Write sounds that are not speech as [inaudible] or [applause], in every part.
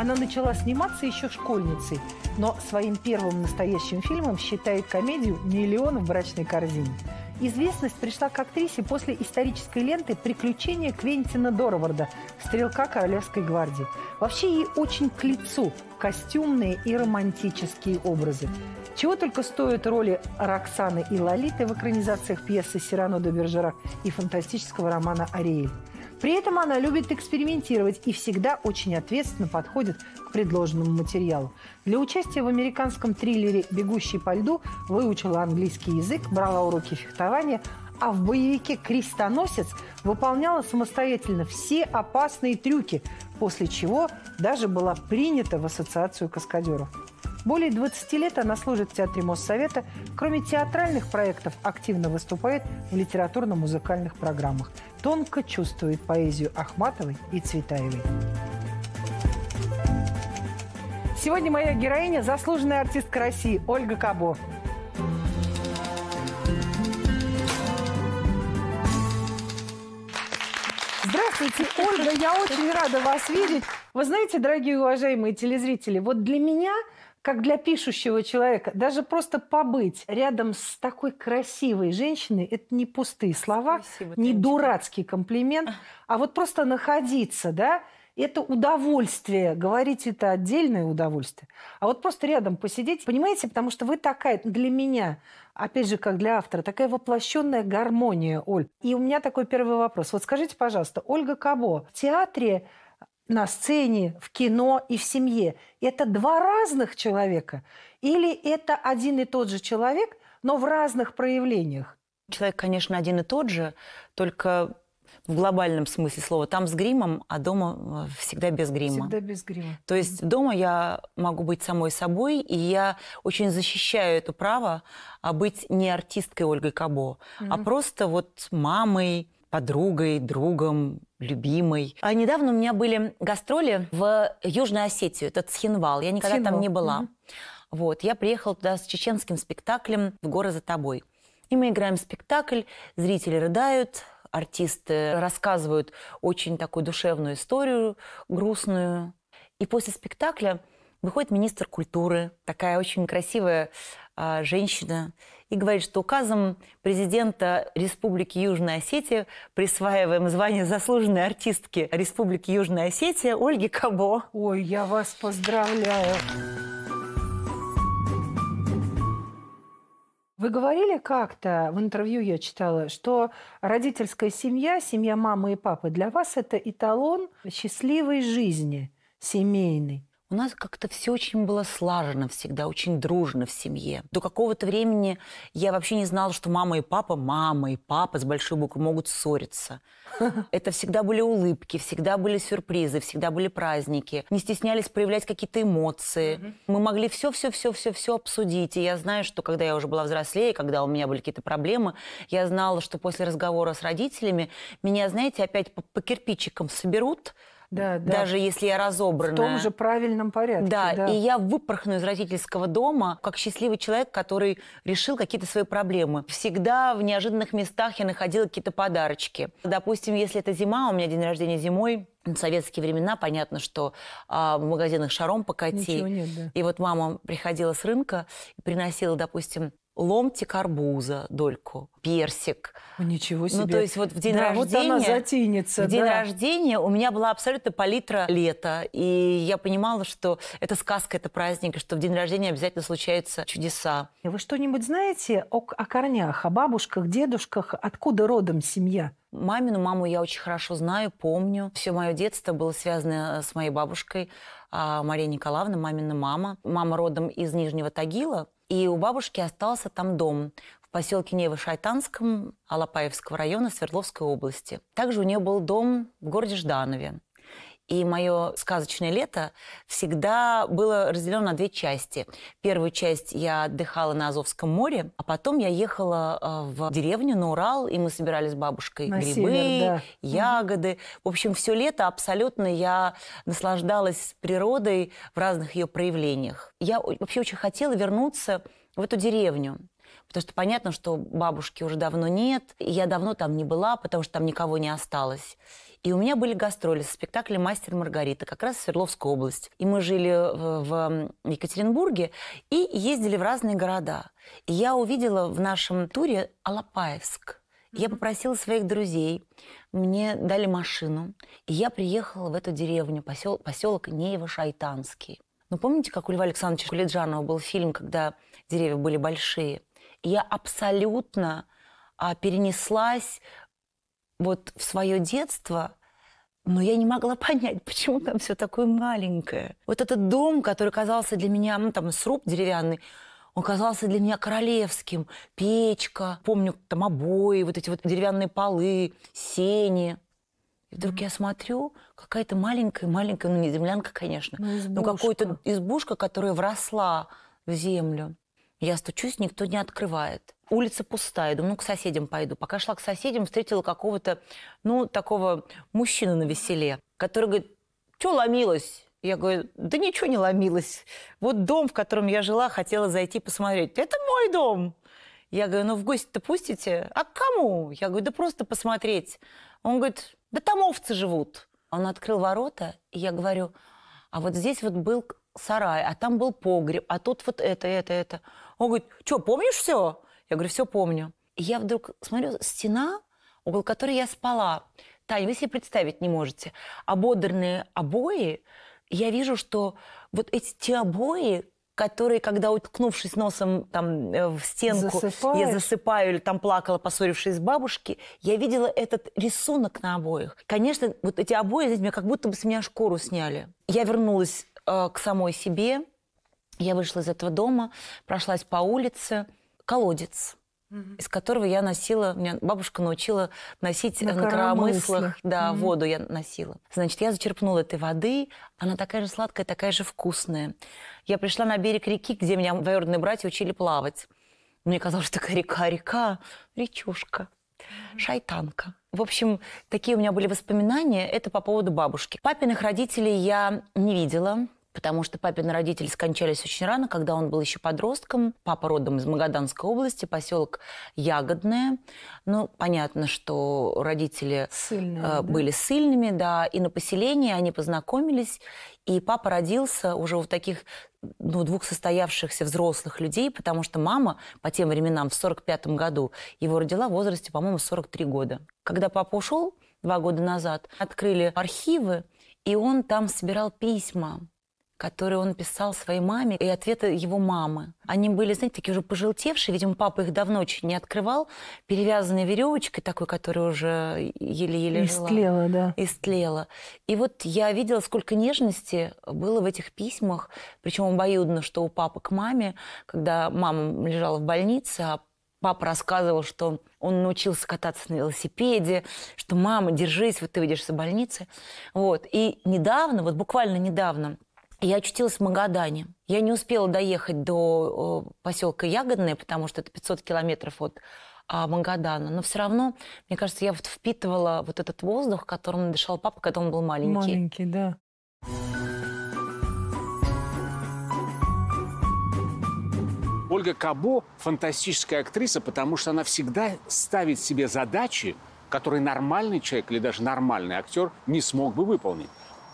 Она начала сниматься еще школьницей, но своим первым настоящим фильмом считает комедию «Миллион в брачной корзине». Известность пришла к актрисе после исторической ленты «Приключения Квентина Дорварда», стрелка Королевской гвардии. Вообще ей очень к лицу костюмные и романтические образы. Чего только стоят роли Роксаны и Лолиты в экранизациях пьесы «Сирано де Бержерак» и фантастического романа «Ариэль». При этом она любит экспериментировать и всегда очень ответственно подходит к предложенному материалу. Для участия в американском триллере «Бегущий по льду» выучила английский язык, брала уроки фехтования, а в боевике «Крестоносец» выполняла самостоятельно все опасные трюки, после чего даже была принята в ассоциацию каскадеров. Более 20 лет она служит в Театре Моссовета. Кроме театральных проектов, активно выступает в литературно-музыкальных программах. Тонко чувствует поэзию Ахматовой и Цветаевой. Сегодня моя героиня – заслуженная артистка России Ольга Кабо. Здравствуйте, Ольга, я очень рада вас видеть. Вы знаете, дорогие уважаемые телезрители, вот для меня – как для пишущего человека, даже просто побыть рядом с такой красивой женщиной, это не пустые слова, Спасибо, не Танечка. дурацкий комплимент, а вот просто находиться, да, это удовольствие. Говорить это отдельное удовольствие. А вот просто рядом посидеть, понимаете, потому что вы такая для меня, опять же, как для автора, такая воплощенная гармония, Оль. И у меня такой первый вопрос. Вот скажите, пожалуйста, Ольга Кабо в театре на сцене, в кино и в семье. Это два разных человека или это один и тот же человек, но в разных проявлениях? Человек, конечно, один и тот же, только в глобальном смысле слова. Там с гримом, а дома э, всегда без грима. Всегда без грима. То есть дома я могу быть самой собой, и я очень защищаю это право а быть не артисткой Ольгой Кабо, mm-hmm. а просто вот мамой, подругой, другом, любимой. А недавно у меня были гастроли в Южную Осетию, это Цхинвал. Я никогда Цхинвал. там не была. mm Вот, я приехала туда с чеченским спектаклем «В горы за тобой». И мы играем спектакль, зрители рыдают, артисты рассказывают очень такую душевную историю, грустную. И после спектакля выходит министр культуры, такая очень красивая а, женщина, и говорит, что указом президента Республики Южная Осетия присваиваем звание заслуженной артистки Республики Южная Осетия Ольги Кабо. Ой, я вас поздравляю. Вы говорили как-то, в интервью я читала, что родительская семья, семья мамы и папы для вас это эталон счастливой жизни семейной. У нас как-то все очень было слажено всегда, очень дружно в семье. До какого-то времени я вообще не знала, что мама и папа, мама и папа с большой буквы могут ссориться. [laughs] Это всегда были улыбки, всегда были сюрпризы, всегда были праздники. Не стеснялись проявлять какие-то эмоции. Мы могли все-все-все-все-все обсудить. И я знаю, что когда я уже была взрослее, когда у меня были какие-то проблемы, я знала, что после разговора с родителями меня, знаете, опять по, по кирпичикам соберут, да, да. даже если я разобранная. В том же правильном порядке. Да, да, и я выпорхну из родительского дома как счастливый человек, который решил какие-то свои проблемы. Всегда в неожиданных местах я находила какие-то подарочки. Допустим, если это зима, у меня день рождения зимой, в советские времена, понятно, что а, в магазинах шаром покати. Ничего Нет, да. И вот мама приходила с рынка и приносила, допустим, ломтик арбуза, дольку, персик. Ничего ну, себе. Ну, то есть вот в день да, рождения... вот она затянется. В день рождения у меня была абсолютно палитра лета. И я понимала, что это сказка, это праздник, и что в день рождения обязательно случаются чудеса. Вы что-нибудь знаете о, о корнях, о бабушках, дедушках? Откуда родом семья? Мамину маму я очень хорошо знаю, помню. Все мое детство было связано э, с моей бабушкой а, Марией Николаевной, мамина мама. Мама родом из Нижнего Тагила. И у бабушки остался там дом в поселке Нево-Шайтанском Алапаевского района Свердловской области. Также у нее был дом в городе Жданове. И мое сказочное лето всегда было разделено на две части. Первую часть я отдыхала на Азовском море, а потом я ехала э, в деревню на Урал, и мы собирали с бабушкой на грибы, север, да. ягоды. В общем, все лето абсолютно я наслаждалась природой в разных ее проявлениях. Я вообще очень хотела вернуться в эту деревню. Потому что понятно, что бабушки уже давно нет, и я давно там не была, потому что там никого не осталось. И у меня были гастроли со спектаклем «Мастер Маргарита», как раз в Свердловской области. И мы жили в, в Екатеринбурге и ездили в разные города. И я увидела в нашем туре Алапаевск. Я попросила своих друзей, мне дали машину, и я приехала в эту деревню, посел, поселок Неево-Шайтанский. Ну, помните, как у Льва Александровича Кулиджанова был фильм, когда деревья были большие? И я абсолютно а, перенеслась вот в свое детство, но я не могла [laughs] понять, почему там все такое маленькое. Вот этот дом, который казался для меня, ну там сруб деревянный, он казался для меня королевским. Печка, помню, там обои, вот эти вот деревянные полы, сени. И вдруг я смотрю, какая-то маленькая-маленькая, ну не землянка, конечно, ну, но какая-то избушка, которая вросла в землю. Я стучусь, никто не открывает улица пустая. Думаю, ну, к соседям пойду. Пока шла к соседям, встретила какого-то, ну, такого мужчину на веселе, который говорит, что ломилась? Я говорю, да ничего не ломилось. Вот дом, в котором я жила, хотела зайти посмотреть. Это мой дом. Я говорю, ну в гости-то пустите? А к кому? Я говорю, да просто посмотреть. Он говорит, да там овцы живут. Он открыл ворота, и я говорю, а вот здесь вот был сарай, а там был погреб, а тут вот это, это, это. Он говорит, что, помнишь все? Я говорю, все помню. И я вдруг смотрю, стена, около которой я спала. Таня, вы себе представить не можете. Ободранные обои. Я вижу, что вот эти те обои, которые, когда уткнувшись носом там, э, в стенку, Засыпаешь? я засыпаю или там плакала, поссорившись с бабушкой, я видела этот рисунок на обоях. Конечно, вот эти обои, знаете, меня как будто бы с меня шкуру сняли. Я вернулась э, к самой себе, я вышла из этого дома, прошлась по улице, колодец, угу. из которого я носила, меня бабушка научила носить на, на коромыслах, да, угу. воду я носила. Значит, я зачерпнула этой воды, она такая же сладкая, такая же вкусная. Я пришла на берег реки, где меня двоюродные братья учили плавать. Мне казалось, что такая река, река, речушка, угу. шайтанка. В общем, такие у меня были воспоминания. Это по поводу бабушки. Папиных родителей я не видела потому что папины родители скончались очень рано, когда он был еще подростком. Папа родом из Магаданской области, поселок Ягодное. Ну, понятно, что родители Сильные, э, да? были сильными, да, и на поселении они познакомились, и папа родился уже у таких ну, двух состоявшихся взрослых людей, потому что мама по тем временам в 45 году его родила в возрасте, по-моему, 43 года. Когда папа ушел два года назад, открыли архивы, и он там собирал письма которые он писал своей маме, и ответы его мамы. Они были, знаете, такие уже пожелтевшие, видимо, папа их давно очень не открывал, перевязанные веревочкой такой, которая уже еле-еле Истлела, жила. да. Истлела. И вот я видела, сколько нежности было в этих письмах, причем обоюдно, что у папы к маме, когда мама лежала в больнице, а Папа рассказывал, что он научился кататься на велосипеде, что мама, держись, вот ты выйдешь из больницы. Вот. И недавно, вот буквально недавно, я очутилась в Магадане. Я не успела доехать до э, поселка Ягодное, потому что это 500 километров от а, Магадана. Но все равно, мне кажется, я вот впитывала вот этот воздух, которым дышал папа, когда он был маленький. Маленький, да. Ольга Кабо – фантастическая актриса, потому что она всегда ставит себе задачи, которые нормальный человек или даже нормальный актер не смог бы выполнить.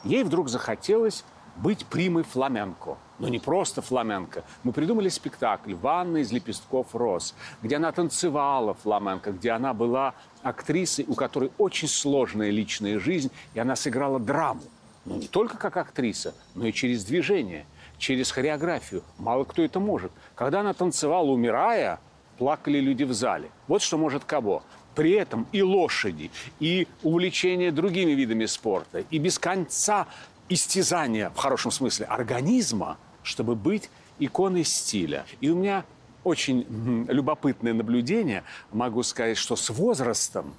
Ей вдруг захотелось быть примой фламенко. Но не просто фламенко. Мы придумали спектакль «Ванна из лепестков роз», где она танцевала фламенко, где она была актрисой, у которой очень сложная личная жизнь, и она сыграла драму. Но не только как актриса, но и через движение, через хореографию. Мало кто это может. Когда она танцевала, умирая, плакали люди в зале. Вот что может Кабо. При этом и лошади, и увлечение другими видами спорта, и без конца истязание в хорошем смысле, организма, чтобы быть иконой стиля. И у меня очень любопытное наблюдение. Могу сказать, что с возрастом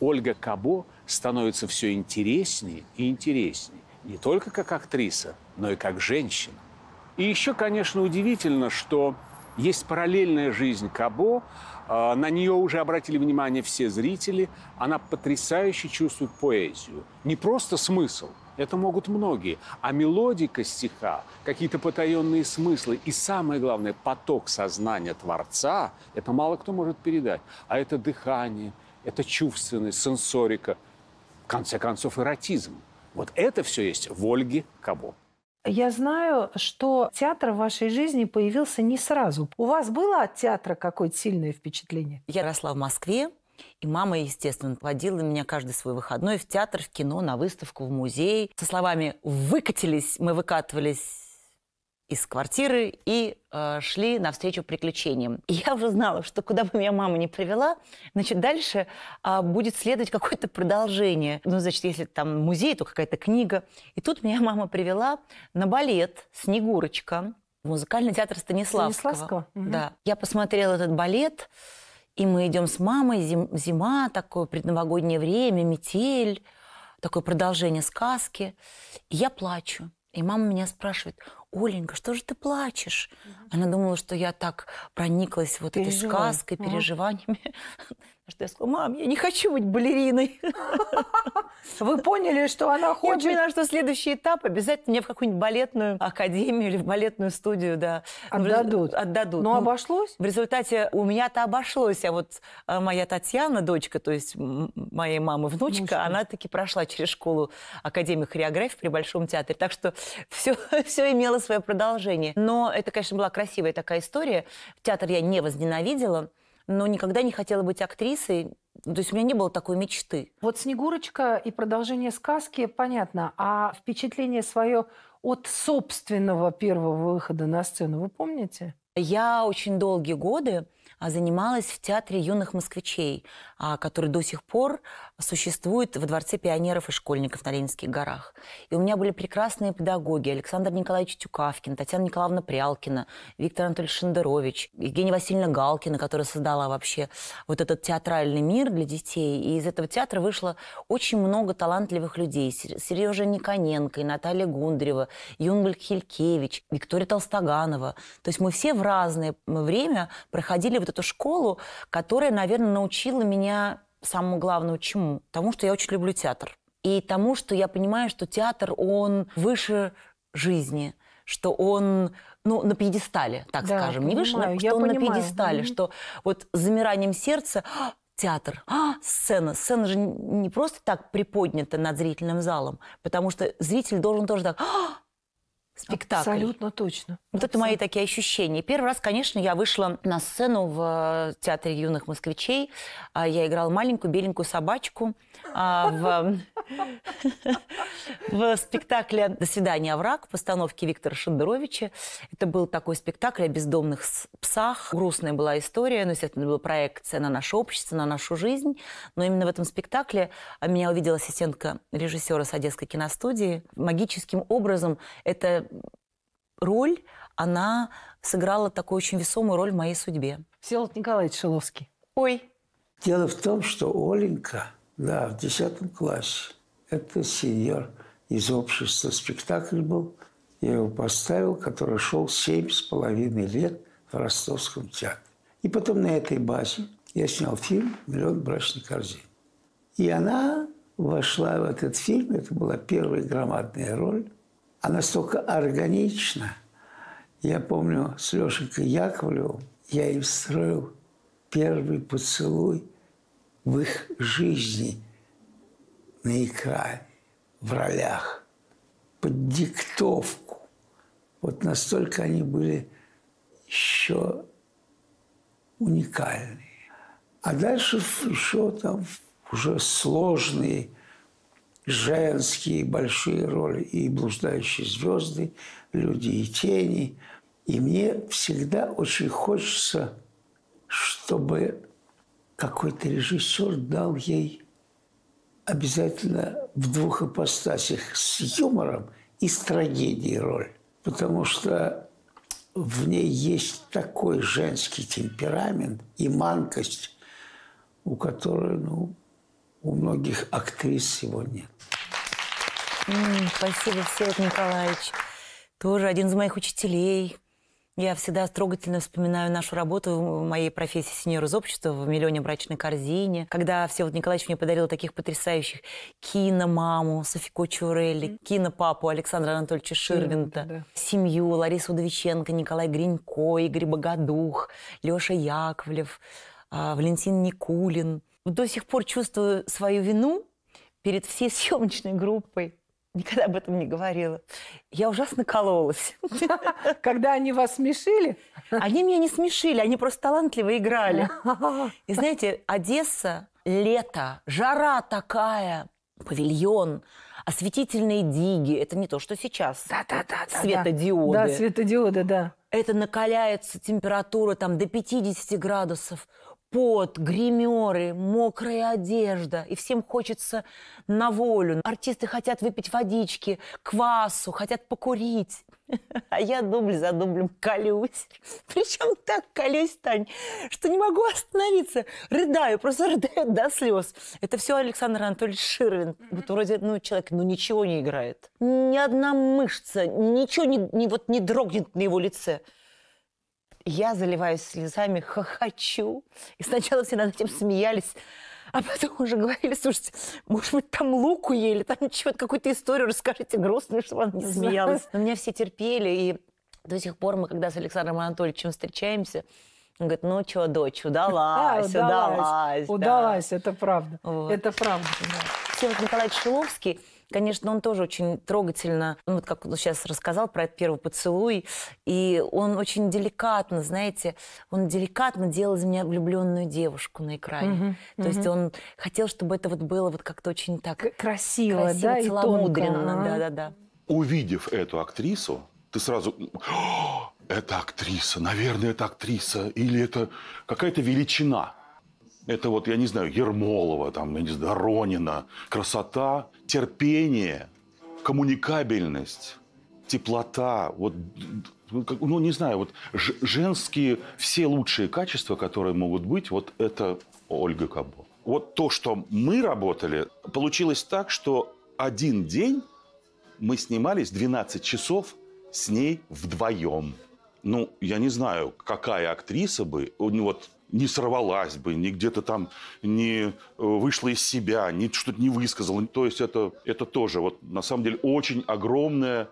Ольга Кабо становится все интереснее и интереснее. Не только как актриса, но и как женщина. И еще, конечно, удивительно, что есть параллельная жизнь Кабо. А, на нее уже обратили внимание все зрители. Она потрясающе чувствует поэзию. Не просто смысл – это могут многие. А мелодика стиха, какие-то потаенные смыслы и, самое главное, поток сознания Творца – это мало кто может передать. А это дыхание, это чувственность, сенсорика, в конце концов, эротизм. Вот это все есть в Ольге Кабо. Я знаю, что театр в вашей жизни появился не сразу. У вас было от театра какое-то сильное впечатление? Я росла в Москве, и мама, естественно, водила меня каждый свой выходной в театр, в кино, на выставку, в музей. Со словами «выкатились», мы выкатывались из квартиры и э, шли навстречу приключениям. И я уже знала, что куда бы меня мама не привела, значит, дальше э, будет следовать какое-то продолжение. Ну, значит, если там музей, то какая-то книга. И тут меня мама привела на балет «Снегурочка» в музыкальный театр Станиславского. Станиславского? Угу. Да. Я посмотрела этот балет, и мы идем с мамой, зим, зима, такое предновогоднее время, метель, такое продолжение сказки. И я плачу. И мама меня спрашивает, Оленька, что же ты плачешь? Она думала, что я так прониклась вот этой сказкой, угу. переживаниями. [laughs] что я сказала, мам, я не хочу быть балериной. [laughs] Вы поняли, что она хочет? Я поняла, что следующий этап обязательно мне в какую-нибудь балетную академию или в балетную студию, да. Отдадут? Отдадут. Но ну, обошлось? В результате у меня-то обошлось, а вот а, моя Татьяна, дочка, то есть моей мамы внучка, она таки прошла через школу Академии хореографии при Большом театре. Так что все, [laughs] все имело свое продолжение. Но это, конечно, была красивая такая история. Театр я не возненавидела но никогда не хотела быть актрисой. Ну, то есть у меня не было такой мечты. Вот «Снегурочка» и продолжение сказки, понятно. А впечатление свое от собственного первого выхода на сцену вы помните? Я очень долгие годы а, занималась в театре юных москвичей, а, который до сих пор существует во Дворце пионеров и школьников на Ленинских горах. И у меня были прекрасные педагоги. Александр Николаевич Тюкавкин, Татьяна Николаевна Прялкина, Виктор Анатольевич Шендерович, Евгения Васильевна Галкина, которая создала вообще вот этот театральный мир для детей. И из этого театра вышло очень много талантливых людей. Сережа Никоненко, и Наталья Гундрева, Юнгель Хилькевич, Виктория Толстоганова. То есть мы все в разное время проходили вот эту школу, которая, наверное, научила меня самому главному чему? Тому, что я очень люблю театр. И тому, что я понимаю, что театр, он выше жизни, что он ну, на пьедестале, так да, скажем. Не выше, но, что я он понимаю. на пьедестале, mm-hmm. что вот замиранием сердца «А, театр, а, сцена. Сцена же не просто так приподнята над зрительным залом, потому что зритель должен тоже так а, спектакль. Абсолютно точно. Вот Абсолютно. это мои такие ощущения. Первый раз, конечно, я вышла на сцену в э, Театре юных москвичей. А, я играла маленькую беленькую собачку а, [laughs] в, спектакле «До свидания, враг» постановке Виктора Шендеровича. Это был такой спектакль о бездомных псах. Грустная была история, но, естественно, был проекция на наше общество, на нашу жизнь. Но именно в этом спектакле а, меня увидела ассистентка режиссера с Одесской киностудии. Магическим образом это роль, она сыграла такую очень весомую роль в моей судьбе. Всеволод Николаевич Шиловский. Ой. Дело в том, что Оленька, да, в 10 классе, это сеньор из общества спектакль был. Я его поставил, который шел семь с половиной лет в Ростовском театре. И потом на этой базе я снял фильм «Миллион брачных корзин». И она вошла в этот фильм, это была первая громадная роль, а настолько органично. Я помню, с Лешенькой Яковлевым я им строил первый поцелуй в их жизни на экране, в ролях, под диктовку. Вот настолько они были еще уникальные. А дальше еще там уже сложные женские большие роли и «Блуждающие звезды», «Люди и тени». И мне всегда очень хочется, чтобы какой-то режиссер дал ей обязательно в двух ипостасях – с юмором и с трагедией роль. Потому что в ней есть такой женский темперамент и манкость, у которой, ну, у многих актрис сегодня. спасибо, Всеволод Николаевич. Тоже один из моих учителей. Я всегда трогательно вспоминаю нашу работу в моей профессии сеньор из общества в «Миллионе брачной корзине», когда Всеволод Николаевич мне подарил таких потрясающих киномаму Софико Чурелли, кинопапу Александра Анатольевича Ширвинта, да. семью Ларису Удовиченко, Николай Гринько, Игорь Богодух, Леша Яковлев, а, Валентин Никулин – до сих пор чувствую свою вину перед всей [laughs] съемочной группой. Никогда об этом не говорила. Я ужасно кололась. [laughs] Когда они вас смешили? Они меня не смешили, они просто талантливо играли. [laughs] И знаете, Одесса, лето, жара такая, павильон, осветительные диги. Это не то, что сейчас. Да-да-да. Светодиоды. Да, светодиоды, да. Это накаляется температура там до 50 градусов пот, гримеры, мокрая одежда, и всем хочется на волю. Артисты хотят выпить водички, квасу, хотят покурить. [laughs] А я дубль за дублем колюсь. [laughs] Причем так колюсь, Тань, что не могу остановиться. Рыдаю, просто [laughs] рыдаю до слез. Это все Александр Анатольевич Ширвин. Вот вроде, ну, человек, ну, ничего не играет. Ни одна мышца, ничего не, не, вот, не дрогнет на его лице. Я заливаюсь слезами, хохочу. И сначала все над этим смеялись. А потом уже говорили, слушайте, может быть, там луку ели, там чего-то, какую-то историю расскажите грустную, чтобы она не смеялась. Но меня все терпели, и до сих пор мы, когда с Александром Анатольевичем встречаемся, он говорит, ну что, дочь, удалась, [laughs] удалась. Удалась, это правда, это правда. Всеволод Николаевич Шиловский Конечно, он тоже очень трогательно, ну, вот как он сейчас рассказал про этот первый поцелуй, и он очень деликатно, знаете, он деликатно делал из меня влюбленную девушку на экране. Угу, То угу. есть он хотел, чтобы это вот было вот как-то очень так... красиво, красиво, да, целомудренно, да-да-да. Увидев эту актрису, ты сразу это актриса, наверное, это актриса, или это какая-то величина. Это вот, я не знаю, Ермолова, там, я не знаю, Ронина, Красота терпение, коммуникабельность, теплота, вот, ну, ну не знаю, вот женские все лучшие качества, которые могут быть, вот это Ольга Кабо. Вот то, что мы работали, получилось так, что один день мы снимались 12 часов с ней вдвоем. Ну, я не знаю, какая актриса бы, вот не сорвалась бы, не где-то там не э, вышла из себя, не что-то не высказала. То есть это, это тоже вот на самом деле очень огромное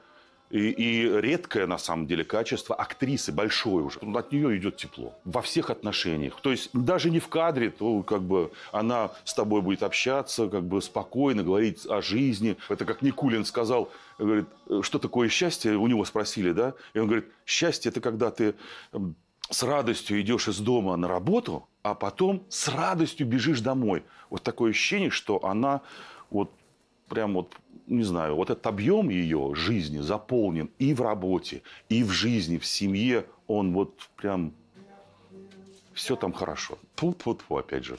и, и редкое на самом деле качество актрисы, большое уже. От нее идет тепло во всех отношениях. То есть даже не в кадре, то как бы она с тобой будет общаться, как бы спокойно говорить о жизни. Это как Никулин сказал, говорит, «Э, что такое счастье? У него спросили, да? И он говорит, счастье это когда ты с радостью идешь из дома на работу, а потом с радостью бежишь домой. Вот такое ощущение, что она вот прям вот, не знаю, вот этот объем ее жизни заполнен и в работе, и в жизни, в семье. Он вот прям все там хорошо. Ту-ту-ту, опять же.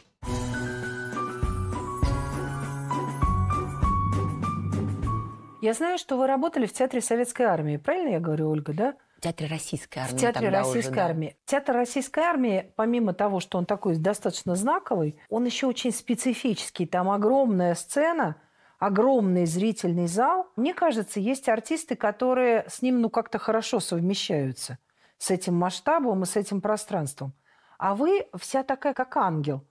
Я знаю, что вы работали в Театре Советской Армии. Правильно я говорю, Ольга, да? Театре Российской Армии. В Театре Российской уже, Армии. Да. Театр Российской Армии, помимо того, что он такой достаточно знаковый, он еще очень специфический. Там огромная сцена, огромный зрительный зал. Мне кажется, есть артисты, которые с ним ну как-то хорошо совмещаются с этим масштабом и с этим пространством. А вы вся такая, как ангел.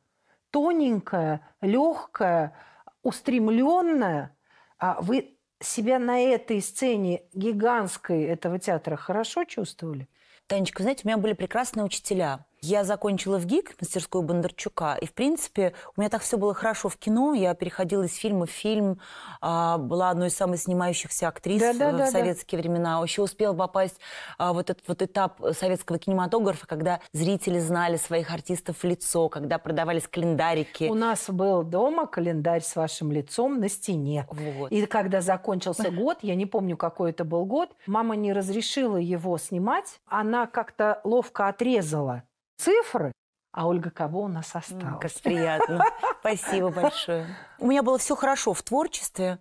Тоненькая, легкая, устремленная. А вы себя на этой сцене гигантской этого театра хорошо чувствовали? Танечка, знаете, у меня были прекрасные учителя. Я закончила в ГИК, мастерскую Бондарчука, и, в принципе, у меня так все было хорошо в кино. Я переходила из фильма в фильм, а, была одной из самых снимающихся актрис да, э, да, в да, советские да. времена. Еще успела попасть а, вот этот вот этап э, советского кинематографа, когда зрители знали своих артистов в лицо, когда продавались календарики. У нас был дома календарь с вашим лицом на стене. Вот. И когда закончился год, я не помню, какой это был год, мама не разрешила его снимать, она как-то ловко отрезала цифры, а Ольга кого у нас осталась? Ну, как приятно. Спасибо большое. У меня было все хорошо в творчестве.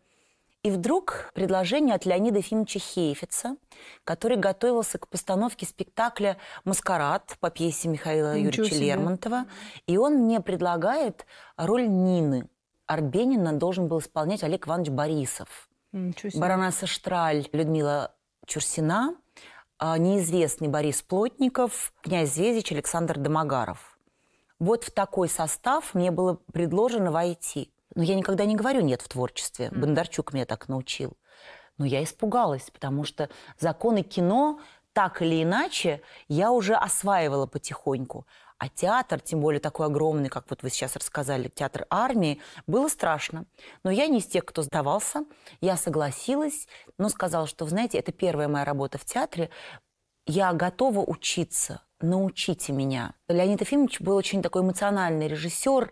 И вдруг предложение от Леонида Ефимовича Хейфица, который готовился к постановке спектакля «Маскарад» по пьесе Михаила Ничего Юрьевича себе. Лермонтова. И он мне предлагает роль Нины. Арбенина должен был исполнять Олег Иванович Борисов. Баронесса Штраль Людмила Чурсина – а, неизвестный Борис Плотников, князь Звездич, Александр Домогаров. Вот в такой состав мне было предложено войти. Но я никогда не говорю «нет» в творчестве. Бондарчук меня так научил. Но я испугалась, потому что законы кино так или иначе я уже осваивала потихоньку. А театр, тем более такой огромный, как вот вы сейчас рассказали, театр армии, было страшно. Но я не из тех, кто сдавался. Я согласилась, но сказала, что, знаете, это первая моя работа в театре. Я готова учиться, научите меня. Леонид Ефимович был очень такой эмоциональный режиссер,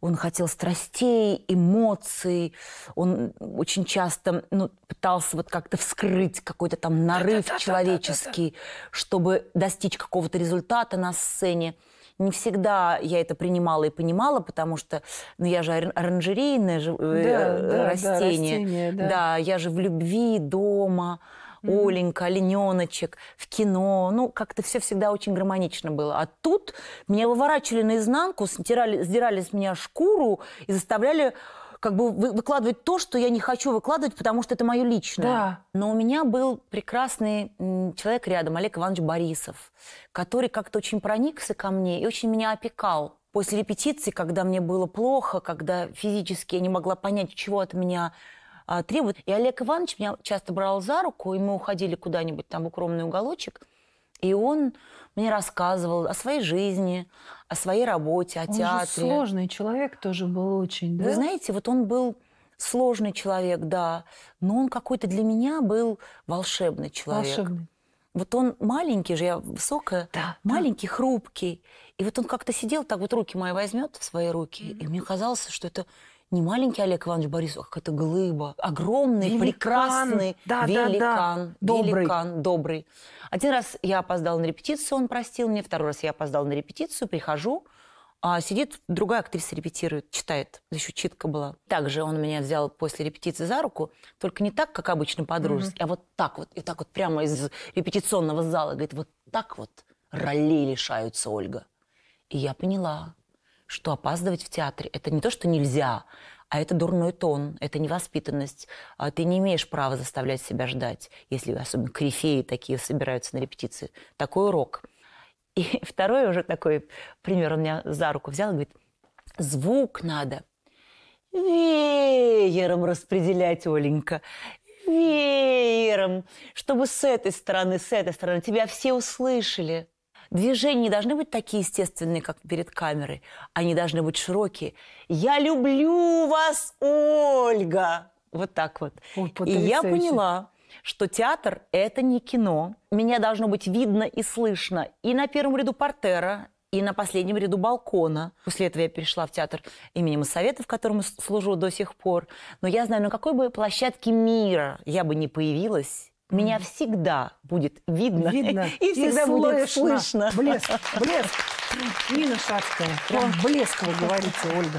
он хотел страстей, эмоций. Он очень часто ну, пытался вот как-то вскрыть какой-то там нарыв да, да, человеческий, чтобы достичь какого-то результата на сцене. Не всегда я это принимала и понимала, потому что ну, я же оранжерейное э, э, да, да, растение. Да, растение да. да, я же в любви дома. Оленька, Олененочек, в кино. Ну, как-то все всегда очень гармонично было. А тут меня выворачивали наизнанку, сдирали, сдирали с меня шкуру и заставляли как бы выкладывать то, что я не хочу выкладывать, потому что это мое личное. Да. Но у меня был прекрасный человек рядом, Олег Иванович Борисов, который как-то очень проникся ко мне и очень меня опекал. После репетиции, когда мне было плохо, когда физически я не могла понять, чего от меня а, требует. И Олег Иванович меня часто брал за руку, и мы уходили куда-нибудь там в укромный уголочек, и он мне рассказывал о своей жизни, о своей работе, о он театре. Же сложный человек тоже был очень, да? Вы знаете, вот он был сложный человек, да, но он какой-то для меня был волшебный человек. Волшебный. Вот он маленький же, я высокая, да, маленький, да. хрупкий. И вот он как-то сидел, так вот руки мои возьмет в свои руки, mm-hmm. и мне казалось, что это не маленький Олег Иванович Борисов, а какая-то глыба, огромный, великан. прекрасный да, великан, да, да. Добрый. великан, добрый. Один раз я опоздала на репетицию, он простил мне, второй раз я опоздала на репетицию, прихожу, а сидит другая актриса, репетирует, читает. Еще читка была. Также он меня взял после репетиции за руку, только не так, как обычно по mm-hmm. а вот так вот, и так вот прямо из репетиционного зала. Говорит, вот так вот ролей лишаются, Ольга. И я поняла, что опаздывать в театре – это не то, что нельзя, а это дурной тон, это невоспитанность. А ты не имеешь права заставлять себя ждать, если особенно корифеи такие собираются на репетиции. Такой урок. И [laughs] второй уже такой пример он меня за руку взял и говорит, звук надо веером распределять, Оленька, веером, чтобы с этой стороны, с этой стороны тебя все услышали. Движения не должны быть такие естественные, как перед камерой. Они должны быть широкие. «Я люблю вас, Ольга!» Вот так вот. Ой, И я поняла, что театр – это не кино. Меня должно быть видно и слышно и на первом ряду портера, и на последнем ряду балкона. После этого я перешла в театр имени Моссовета, в котором служу до сих пор. Но я знаю, на какой бы площадке мира я бы не появилась, меня всегда будет видно, видно [laughs] и всегда и будет слышно. слышно. Блеск, блеск. [laughs] Нина Шацкая, прям блеск вы говорите, Ольга.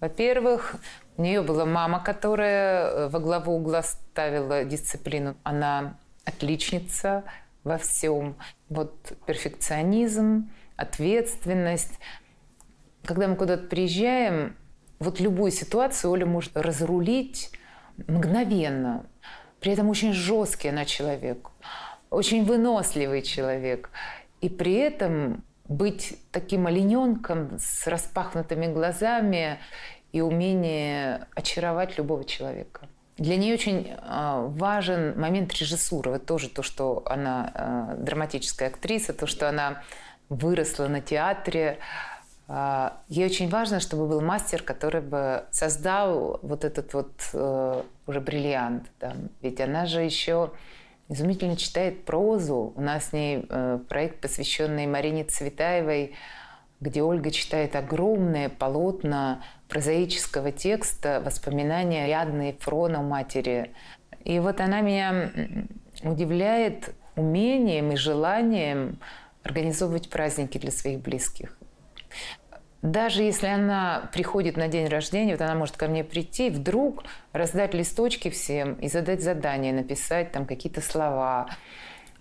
Во-первых, у нее была мама, которая э, во главу угла ставила дисциплину. Она отличница во всем. Вот перфекционизм, ответственность. Когда мы куда-то приезжаем, вот любую ситуацию Оля может разрулить мгновенно при этом очень жесткий на человек, очень выносливый человек. И при этом быть таким олененком с распахнутыми глазами и умение очаровать любого человека. Для нее очень а, важен момент режиссуры. Вот тоже то, что она а, драматическая актриса, то, что она выросла на театре, а, ей очень важно, чтобы был мастер, который бы создал вот этот вот э, уже бриллиант. Да. Ведь она же еще изумительно читает прозу. У нас с ней э, проект, посвященный Марине Цветаевой, где Ольга читает огромные полотна прозаического текста, воспоминания рядные Фрона матери. И вот она меня удивляет умением и желанием организовывать праздники для своих близких даже если она приходит на день рождения, вот она может ко мне прийти, вдруг раздать листочки всем и задать задание, написать там какие-то слова.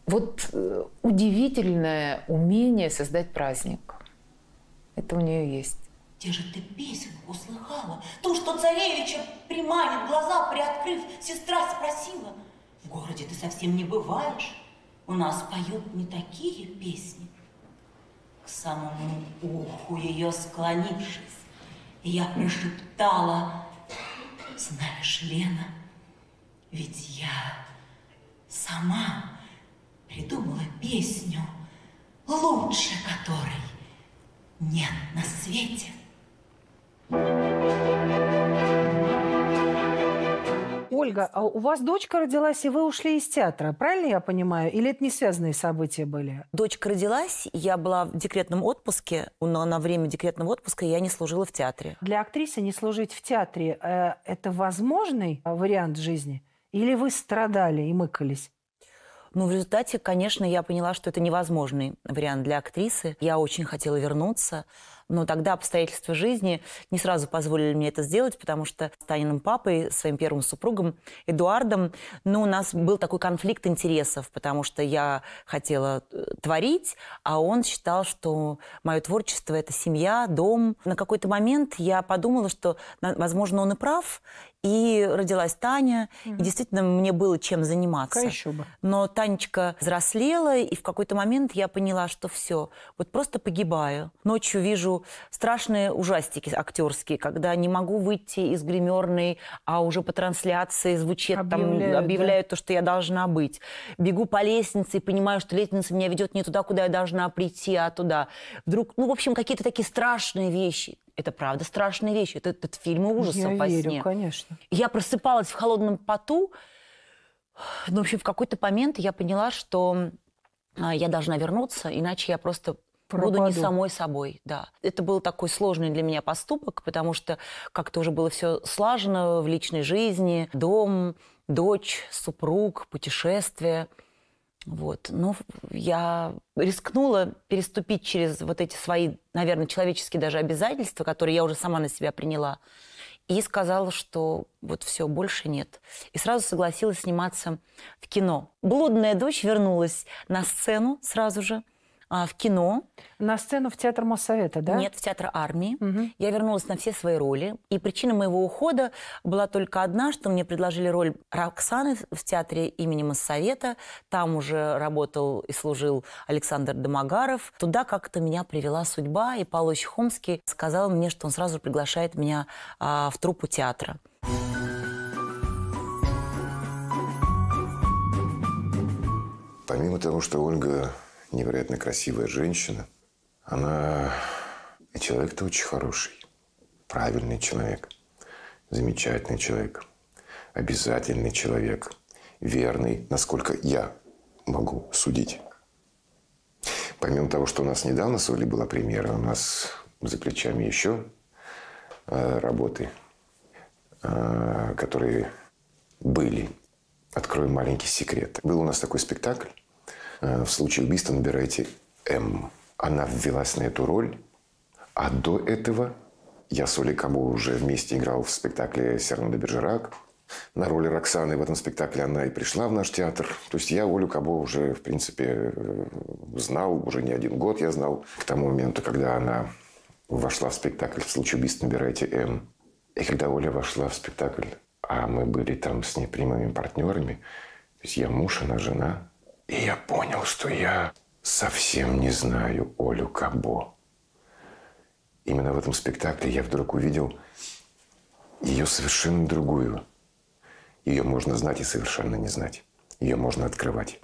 Вот э, удивительное умение создать праздник. Это у нее есть. Где же ты песенку услыхала? То, что царевича приманит, глаза приоткрыв, сестра спросила. В городе ты совсем не бываешь. У нас поют не такие песни к самому уху ее склонившись, я прошептала, «Знаешь, Лена, ведь я сама придумала песню, лучше которой нет на свете». Ольга, а у вас дочка родилась, и вы ушли из театра, правильно я понимаю? Или это не связанные события были? Дочка родилась, я была в декретном отпуске, но на время декретного отпуска я не служила в театре. Для актрисы не служить в театре э, – это возможный а, вариант жизни? Или вы страдали и мыкались? Ну, в результате, конечно, я поняла, что это невозможный вариант для актрисы. Я очень хотела вернуться, но тогда обстоятельства жизни не сразу позволили мне это сделать, потому что с Таниным папой, своим первым супругом Эдуардом, ну, у нас был такой конфликт интересов, потому что я хотела э, творить, а он считал, что мое творчество – это семья, дом. На какой-то момент я подумала, что, возможно, он и прав, и родилась Таня, угу. и действительно мне было чем заниматься. Еще бы. Но Танечка взрослела, и в какой-то момент я поняла, что все, вот просто погибаю. Ночью вижу страшные ужастики актерские, когда не могу выйти из гримерной, а уже по трансляции звучит, объявляют, там объявляют да. то, что я должна быть. Бегу по лестнице и понимаю, что лестница меня ведет не туда, куда я должна прийти, а туда. Вдруг, ну, в общем, какие-то такие страшные вещи. Это правда страшные вещи. Это, это фильмы ужасов я верю, сне. конечно. Я просыпалась в холодном поту. Ну, в общем, в какой-то момент я поняла, что а, я должна вернуться, иначе я просто Пропаду. буду не самой собой, да. Это был такой сложный для меня поступок, потому что как-то уже было все слажено в личной жизни, дом, дочь, супруг, путешествия. Вот. Но ну, я рискнула переступить через вот эти свои, наверное, человеческие даже обязательства, которые я уже сама на себя приняла, и сказала, что вот все, больше нет. И сразу согласилась сниматься в кино. «Блудная дочь» вернулась на сцену сразу же – а, в кино. На сцену в Театр Моссовета, да? Нет, в Театр Армии. Угу. Я вернулась на все свои роли. И причина моего ухода была только одна, что мне предложили роль Роксаны в Театре имени Моссовета. Там уже работал и служил Александр Домогаров. Туда как-то меня привела судьба, и Павлович Хомский сказал мне, что он сразу приглашает меня а, в труппу театра. Помимо того, что Ольга невероятно красивая женщина. Она и человек-то очень хороший, правильный человек, замечательный человек, обязательный человек, верный, насколько я могу судить. Помимо того, что у нас недавно с Олей была премьера, у нас за плечами еще э, работы, э, которые были. Открою маленький секрет. Был у нас такой спектакль Э, в случае убийства набираете М. Она ввелась на эту роль, а до этого я с Олей Кабо уже вместе играл в спектакле «Серна де Бержерак». На роли Роксаны в этом спектакле она и пришла в наш театр. То есть я Олю Кабо уже, в принципе, э, знал, уже не один год я знал. К тому моменту, когда она вошла в спектакль «В случае убийств набирайте М». И когда Оля вошла в спектакль, а мы были там с непрямыми партнерами, то есть я муж, она жена, и я понял, что я совсем не знаю Олю Кабо. Именно в этом спектакле я вдруг увидел ее совершенно другую. Ее можно знать и совершенно не знать. Ее можно открывать.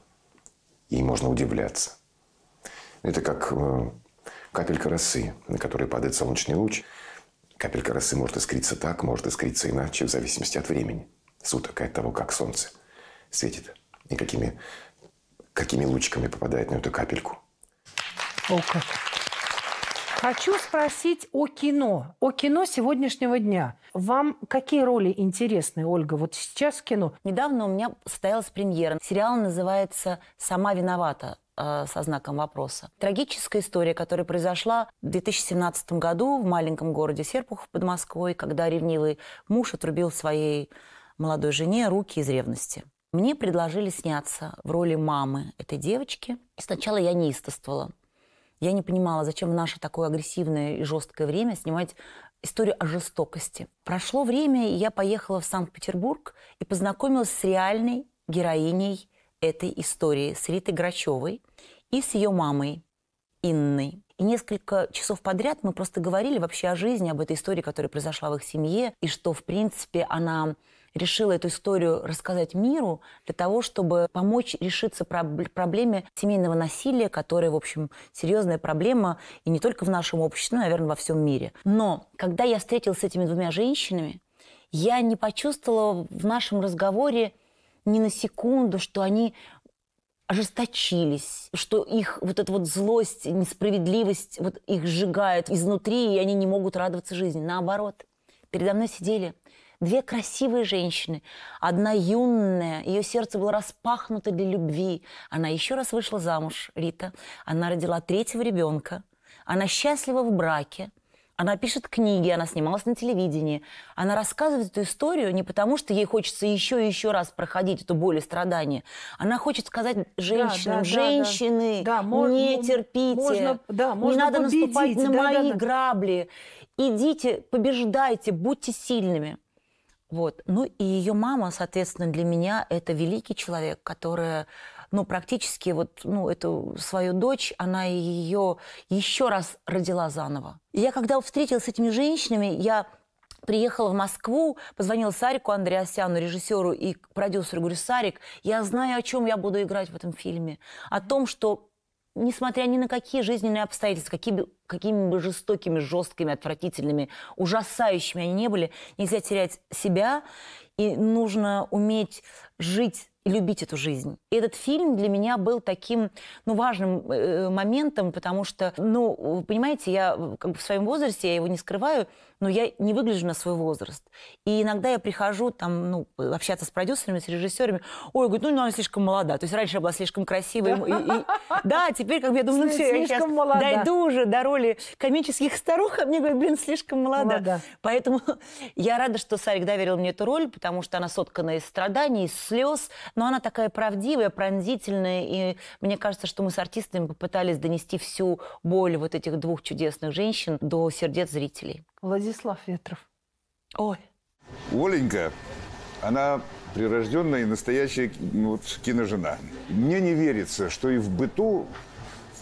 И можно удивляться. Это как э, капелька росы, на которой падает солнечный луч. Капелька росы может искриться так, может искриться иначе, в зависимости от времени, суток и от того, как солнце светит и какими какими лучиками попадает на эту капельку. О, как. Хочу спросить о кино, о кино сегодняшнего дня. Вам какие роли интересны, Ольга, вот сейчас кино? Недавно у меня состоялась премьера. Сериал называется «Сама виновата» э, со знаком вопроса. Трагическая история, которая произошла в 2017 году в маленьком городе Серпухов под Москвой, когда ревнивый муж отрубил своей молодой жене руки из ревности. Мне предложили сняться в роли мамы этой девочки. И сначала я не неистовствовала. Я не понимала, зачем в наше такое агрессивное и жесткое время снимать историю о жестокости. Прошло время, и я поехала в Санкт-Петербург и познакомилась с реальной героиней этой истории, с Ритой Грачевой и с ее мамой Инной. И несколько часов подряд мы просто говорили вообще о жизни, об этой истории, которая произошла в их семье, и что, в принципе, она решила эту историю рассказать миру для того, чтобы помочь решиться проблеме семейного насилия, которая, в общем, серьезная проблема и не только в нашем обществе, но, наверное, во всем мире. Но когда я встретилась с этими двумя женщинами, я не почувствовала в нашем разговоре ни на секунду, что они ожесточились, что их вот эта вот злость, несправедливость вот их сжигает изнутри, и они не могут радоваться жизни. Наоборот, передо мной сидели Две красивые женщины. Одна юная, ее сердце было распахнуто для любви. Она еще раз вышла замуж, Рита. Она родила третьего ребенка. Она счастлива в браке. Она пишет книги, она снималась на телевидении. Она рассказывает эту историю не потому, что ей хочется еще и еще раз проходить эту боль и страдание. Она хочет сказать женщинам, да, да, женщины, да, да. Да, можно, не терпите, можно, да, можно не надо победить, наступать на да, мои да, да. грабли. Идите, побеждайте, будьте сильными. Вот. Ну и ее мама, соответственно, для меня это великий человек, которая, ну, практически вот, ну, эту свою дочь, она ее еще раз родила заново. И я когда встретилась с этими женщинами, я приехала в Москву, позвонила Сарику Андреасяну, режиссеру и продюсеру, говорю, Сарик, я знаю, о чем я буду играть в этом фильме. О том, что несмотря ни на какие жизненные обстоятельства, какими, какими бы жестокими, жесткими, отвратительными, ужасающими они не были, нельзя терять себя, и нужно уметь жить и любить эту жизнь. И этот фильм для меня был таким, ну, важным э, э моментом, потому что, ну, понимаете, я э, как бы в своем возрасте, я его не скрываю, но я не выгляжу на свой возраст. И иногда я прихожу там, ну, общаться с продюсерами, с режиссерами, ой, говорит, ну, ну, она слишком молода. То есть раньше я была слишком красивой. Да, и, и... [laughs] да теперь, как бы, я думаю, ну, все, я сейчас молода. дойду уже до роли комических старух, а мне говорят, блин, слишком молода. молода. Поэтому [laughs] я рада, что Сарик доверил мне эту роль, потому что она соткана из страданий, из слез, но она такая правдивая, пронзительная, и мне кажется, что мы с артистами попытались донести всю боль вот этих двух чудесных женщин до сердец зрителей. Владислав Ветров. Ой. Оленька, она прирожденная и настоящая ну, вот, киножена. Мне не верится, что и в быту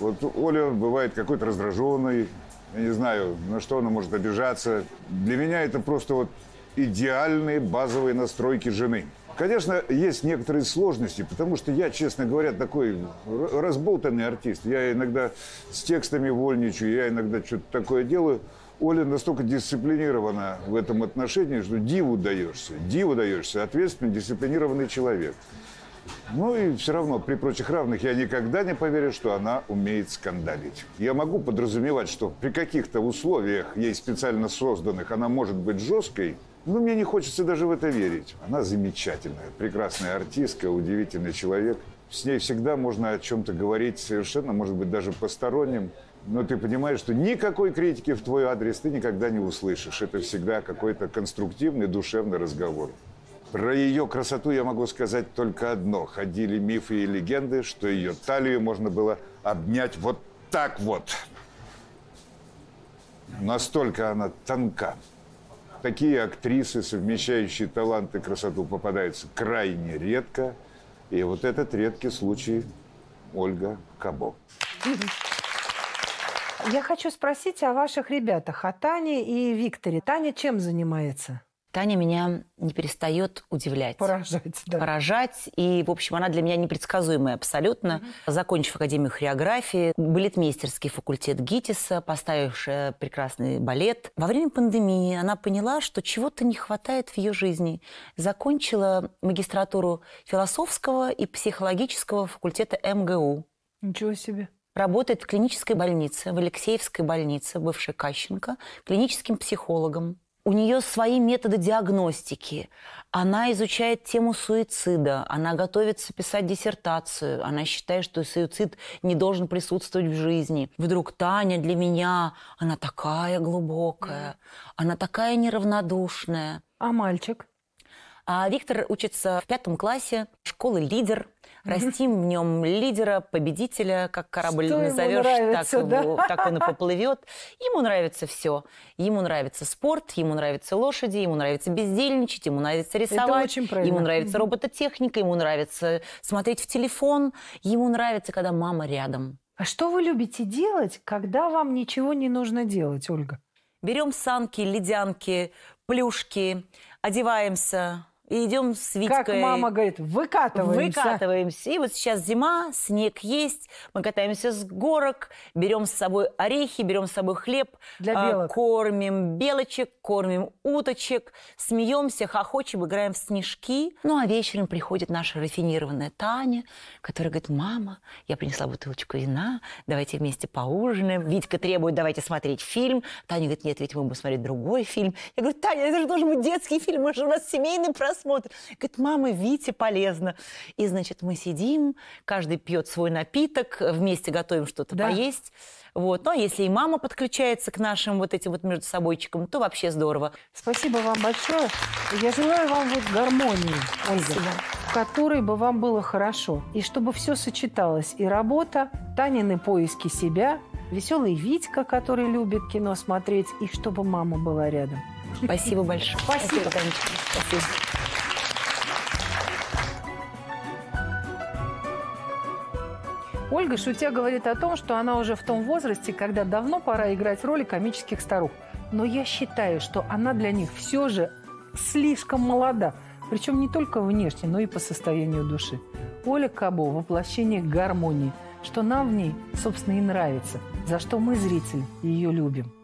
вот Оля бывает какой-то раздраженной, я не знаю, на что она может обижаться. Для меня это просто вот идеальные базовые настройки жены. Конечно, есть некоторые сложности, потому что я, честно говоря, такой разболтанный артист. Я иногда с текстами вольничаю, я иногда что-то такое делаю – Оля настолько дисциплинирована в этом отношении, что диву даешься. Диву даешься. Ответственный, дисциплинированный человек. Ну и все равно, при прочих равных, я никогда не поверю, что она умеет скандалить. Я могу подразумевать, что при каких-то условиях, ей специально созданных, она может быть жесткой, но мне не хочется даже в это верить. Она замечательная, прекрасная артистка, удивительный человек. С ней всегда можно о чем-то говорить совершенно, может быть, даже посторонним но ты понимаешь, что никакой критики в твой адрес ты никогда не услышишь. Это всегда какой-то конструктивный, душевный разговор. Про ее красоту я могу сказать только одно. Ходили мифы и легенды, что ее талию можно было обнять вот так вот. Настолько она тонка. Такие актрисы, совмещающие талант и красоту, попадаются крайне редко. И вот этот редкий случай Ольга Кабо. Mm-hmm. Я хочу спросить о ваших ребятах, о Тане и Викторе. Таня чем занимается? Таня меня не перестает удивлять. Поражать, да. Поражать. И, в общем, она для меня непредсказуемая абсолютно. Mm-hmm. Закончив Академию хореографии, балетмейстерский факультет ГИТИСа, поставившая прекрасный балет. Во время пандемии она поняла, что чего-то не хватает в ее жизни. Закончила магистратуру философского и психологического факультета МГУ. Ничего себе работает в клинической больнице, в Алексеевской больнице, бывшей Кащенко, клиническим психологом. У нее свои методы диагностики. Она изучает тему суицида, она готовится писать диссертацию, она считает, что суицид не должен присутствовать в жизни. Вдруг Таня для меня, она такая глубокая, она такая неравнодушная. А мальчик? А Виктор учится в пятом классе школы «Лидер». Растим в нем лидера, победителя, как корабль Что назовешь, нравится, так, да? так он и поплывет. Ему нравится все. Ему нравится спорт, ему нравятся лошади, ему нравится бездельничать, ему нравится рисовать. Это очень Ему нравится робототехника, ему нравится смотреть в телефон, ему нравится, когда мама рядом. А что вы любите делать, когда вам ничего не нужно делать, Ольга? Берем санки, ледянки, плюшки, одеваемся и идем с Витькой. Как мама говорит, выкатываемся. Выкатываемся. И вот сейчас зима, снег есть, мы катаемся с горок, берем с собой орехи, берем с собой хлеб. Для а, белок. Кормим белочек, кормим уточек, смеемся, хохочем, играем в снежки. Ну, а вечером приходит наша рафинированная Таня, которая говорит, мама, я принесла бутылочку вина, давайте вместе поужинаем. Витька требует, давайте смотреть фильм. Таня говорит, нет, ведь мы будем смотреть другой фильм. Я говорю, Таня, это же должен быть детский фильм, мы же у нас семейный процесс смотрит. Говорит, мама, Вите полезно. И, значит, мы сидим, каждый пьет свой напиток, вместе готовим что-то да. поесть. Вот. Но ну, а если и мама подключается к нашим вот этим вот между собойчикам, то вообще здорово. Спасибо вам большое. Я желаю вам вот гармонии, Ольга, Спасибо. в которой бы вам было хорошо. И чтобы все сочеталось. И работа, Танины поиски себя, веселый Витька, который любит кино смотреть, и чтобы мама была рядом. Спасибо большое. Спасибо, Спасибо. Танечка. Спасибо. Ольга, шутя, говорит о том, что она уже в том возрасте, когда давно пора играть роли комических старух. Но я считаю, что она для них все же слишком молода. Причем не только внешне, но и по состоянию души. Оля Кабо – воплощение гармонии, что нам в ней, собственно, и нравится, за что мы, зрители, ее любим.